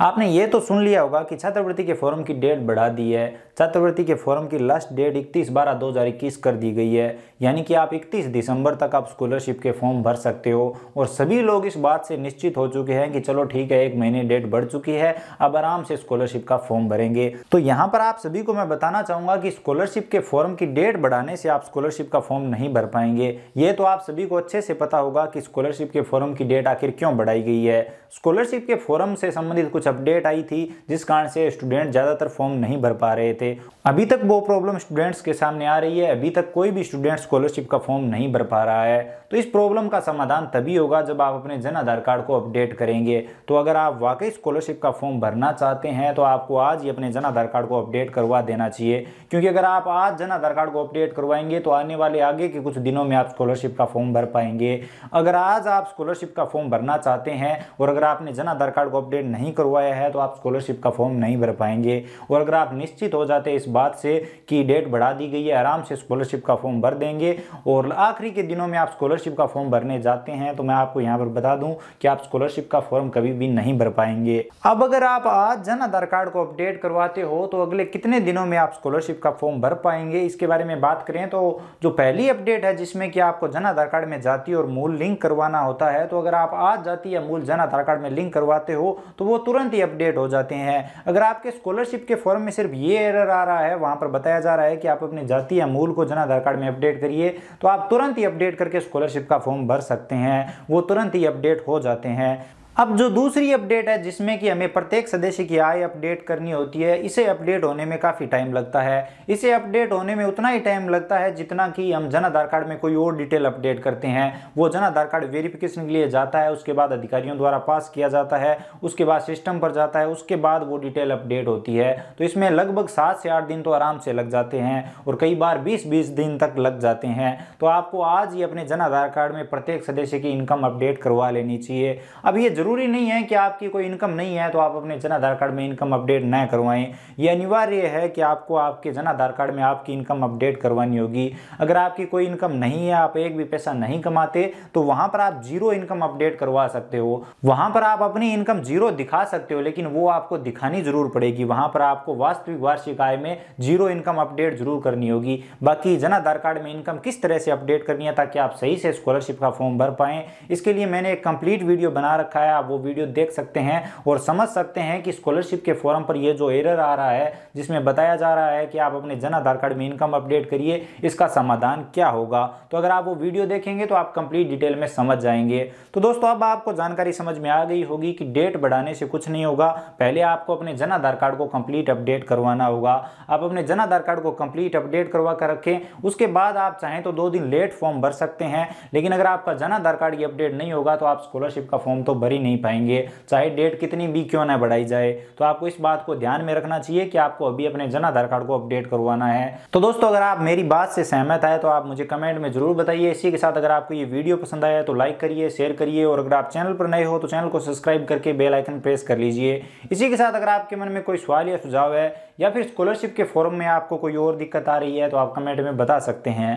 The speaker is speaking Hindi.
आपने ये तो सुन लिया होगा कि छात्रवृत्ति के फॉर्म की डेट बढ़ा दी है छात्रवृत्ति के फॉर्म की लास्ट डेट 31 बारह 2021 कर दी गई है यानी कि आप 31 दिसंबर तक आप स्कॉलरशिप के फॉर्म भर सकते हो और सभी लोग इस बात से निश्चित हो चुके हैं कि चलो ठीक है एक महीने डेट बढ़ चुकी है अब आराम से स्कॉलरशिप का फॉर्म भरेंगे तो यहाँ पर आप सभी को मैं बताना चाहूँगा कि स्कॉलरशिप के फॉर्म की डेट बढ़ाने से आप स्कॉलरशिप का फॉर्म नहीं भर पाएंगे ये तो आप सभी को अच्छे से पता होगा कि स्कॉलरशिप के फॉर्म की डेट आखिर क्यों बढ़ाई गई है स्कॉलरशिप के फॉर्म से संबंधित कुछ कुछ अपडेट आई थी जिस कारण से स्टूडेंट ज़्यादातर फॉर्म नहीं भर पा रहे थे अभी तक वो प्रॉब्लम स्टूडेंट्स के सामने आ रही है अभी तक कोई भी स्टूडेंट स्कॉलरशिप का फॉर्म नहीं भर पा रहा है तो इस प्रॉब्लम का समाधान तभी होगा जब आप अपने जन आधार कार्ड को अपडेट करेंगे तो अगर आप वाकई स्कॉलरशिप का फॉर्म भरना चाहते हैं तो आपको आज ही अपने जन आधार कार्ड को अपडेट करवा देना चाहिए क्योंकि अगर आप आज जन आधार कार्ड को अपडेट करवाएंगे तो आने वाले आगे के कुछ दिनों में आप स्कॉलरशिप का फॉर्म भर पाएंगे अगर आज आप स्कॉलरशिप का फॉर्म भरना चाहते हैं और अगर आपने जन आधार कार्ड को अपडेट नहीं करवाया है तो आप स्कॉलरशिप का फॉर्म नहीं भर पाएंगे और अगर आप निश्चित हो जाते इस बात से कि डेट बढ़ा दी गई है आराम से स्कॉलरशिप का फॉर्म भर देंगे और आखिरी के दिनों में आप स्कॉलरशिप स्कॉलरशिप का फॉर्म भरने जाते हैं तो मैं आपको यहाँ पर बता दूं कि आप स्कॉलरशिप का फॉर्म कभी भी नहीं भर पाएंगे अब अगर आप आज जन आधार कार्ड को अपडेट करवाते हो तो अगले कितने दिनों में आप स्कॉलरशिप का फॉर्म भर पाएंगे इसके बारे में बात करें तो जो पहली अपडेट है जिसमें कि आपको जन आधार कार्ड में जाति और मूल लिंक करवाना होता है तो अगर आप आज जाति या मूल जन आधार कार्ड में लिंक करवाते हो तो वो तुरंत ही अपडेट हो जाते हैं अगर आपके स्कॉलरशिप के फॉर्म में सिर्फ ये एरर आ रहा है वहां पर बताया जा रहा है कि आप अपनी जाति या मूल को जन आधार कार्ड में अपडेट करिए तो आप तुरंत ही अपडेट करके स्कॉलरशिप मेंबरशिप का फॉर्म भर सकते हैं वो तुरंत ही अपडेट हो जाते हैं अब जो दूसरी अपडेट है जिसमें कि हमें प्रत्येक सदस्य की आय अपडेट करनी होती है इसे अपडेट होने में काफ़ी टाइम लगता है इसे अपडेट होने में उतना ही टाइम लगता है जितना कि हम जन आधार कार्ड में कोई और डिटेल अपडेट करते हैं वो जन आधार कार्ड वेरिफिकेशन के लिए जाता है उसके बाद अधिकारियों द्वारा पास किया जाता है उसके बाद सिस्टम पर जाता है उसके बाद वो डिटेल अपडेट होती है तो इसमें लगभग सात से आठ दिन तो आराम से लग जाते हैं और कई बार बीस बीस दिन तक लग जाते हैं तो आपको आज ही अपने जन आधार कार्ड में प्रत्येक सदस्य की इनकम अपडेट करवा लेनी चाहिए अब ये ज़रूरी नहीं है कि आपकी कोई इनकम नहीं है तो आप अपने जन आधार कार्ड में इनकम अपडेट न करवाएं यह अनिवार्य है कि आपको आपके जन आधार कार्ड में आपकी इनकम अपडेट करवानी होगी अगर आपकी कोई इनकम नहीं है आप एक भी पैसा नहीं कमाते तो वहां पर आप जीरो इनकम अपडेट करवा सकते हो वहां पर आप अपनी इनकम जीरो दिखा सकते हो लेकिन वो आपको दिखानी ज़रूर पड़ेगी वहां पर आपको वास्तविक वार्षिक आय में जीरो इनकम अपडेट ज़रूर करनी होगी बाकी जन आधार कार्ड में इनकम किस तरह से अपडेट करनी है ताकि आप सही से स्कॉलरशिप का फॉर्म भर पाए इसके लिए मैंने एक कंप्लीट वीडियो बना रखा है आप वो वीडियो देख सकते हैं और समझ सकते हैं कि स्कॉलरशिप के फॉर्म पर ये जो एरर आ रहा है जिसमें बताया जा रहा है कि आप अपने जन आधार कार्ड में इनकम अपडेट करिए इसका समाधान क्या होगा तो अगर आप वो वीडियो देखेंगे तो आप कंप्लीट डिटेल में समझ जाएंगे तो दोस्तों अब आपको जानकारी समझ में आ गई होगी कि डेट बढ़ाने से कुछ नहीं होगा पहले आपको अपने जन आधार कार्ड को कंप्लीट अपडेट करवाना होगा आप अपने जन आधार कार्ड को कंप्लीट अपडेट करवा कर रखें उसके बाद आप चाहें तो दो दिन लेट फॉर्म भर सकते हैं लेकिन अगर आपका जन आधार कार्ड ये अपडेट नहीं होगा तो आप स्कॉलरशिप का फॉर्म तो भर ही नहीं नहीं पाएंगे चाहे डेट कितनी भी क्यों ना बढ़ाई जाए तो आपको इस बात को ध्यान में रखना चाहिए कि आपको अभी अपने जन आधार कार्ड को अपडेट करवाना है तो दोस्तों अगर आप मेरी बात से सहमत है तो आप मुझे कमेंट में जरूर बताइए इसी के साथ अगर आपको ये वीडियो पसंद आया तो लाइक करिए शेयर करिए और अगर आप चैनल पर नए हो तो चैनल को सब्सक्राइब करके बेल आइकन प्रेस कर लीजिए इसी के साथ अगर आपके मन में कोई सवाल या सुझाव है या फिर स्कॉलरशिप के फॉर्म में आपको कोई और दिक्कत आ रही है तो आप कमेंट में बता सकते हैं